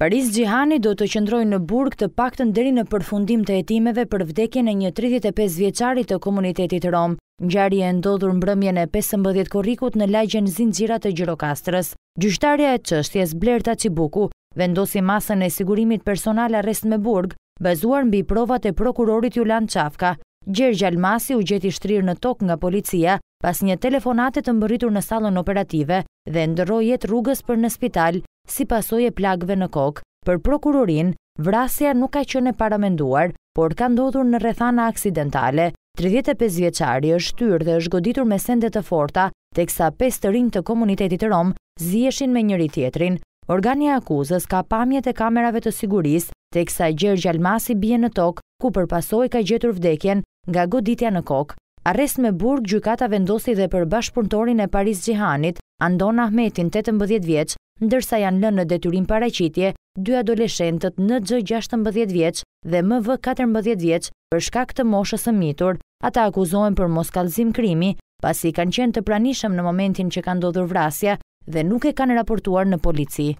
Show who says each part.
Speaker 1: Paris Gjihani do të qëndroj në burg të paktën deri në përfundim të etimeve për vdekje në një 35 vjeqari të komunitetit Rom. Njari e ndodhur në e 15 korikut në lajgjen zinëgjira të Gjirokastrës. Gjyshtarja e qështjes blerta që vendosi masën e sigurimit personal arrest me burg, bazuar në provat e prokurorit Julan Qafka. Gjergj Almasi u gjeti shtrirë në tok nga policia, pas një telefonatet të mbëritur në salon operative dhe ndëroj jetë rrugës për në spital, si pasoje plagëve në kokë, për prokurorin, vrasja nuk ka qene paramenduar, por ka ndodhur në rethana aksidentale, 35 vjeqari është tyrë dhe është goditur me sendet të forta, teksa 5 të rinë të komunitetit rom zieshin me njëri tjetrin. Organi akuzës ka pamjet e kamerave të siguris, teksa Gjergj Almasi bje në tokë, ku për pasoj ka gjetur vdekjen nga goditja në kokë. Arrest me burg, gjykata vendosi dhe për bashkëpuntorin e Paris Gjihanit, Andon Ahmetin, 18 vjeqë, ndërsa janë lënë në detyrim paraqitje dy adoleshentët në gjë 16 vjeç dhe mv 14 vjeç për shkak të moshës së mitur. Ata akuzohen për moskallëzim krimi, pasi kanë qenë të pranishëm në momentin që ka ndodhur vrasja dhe nuk e kanë raportuar në polici.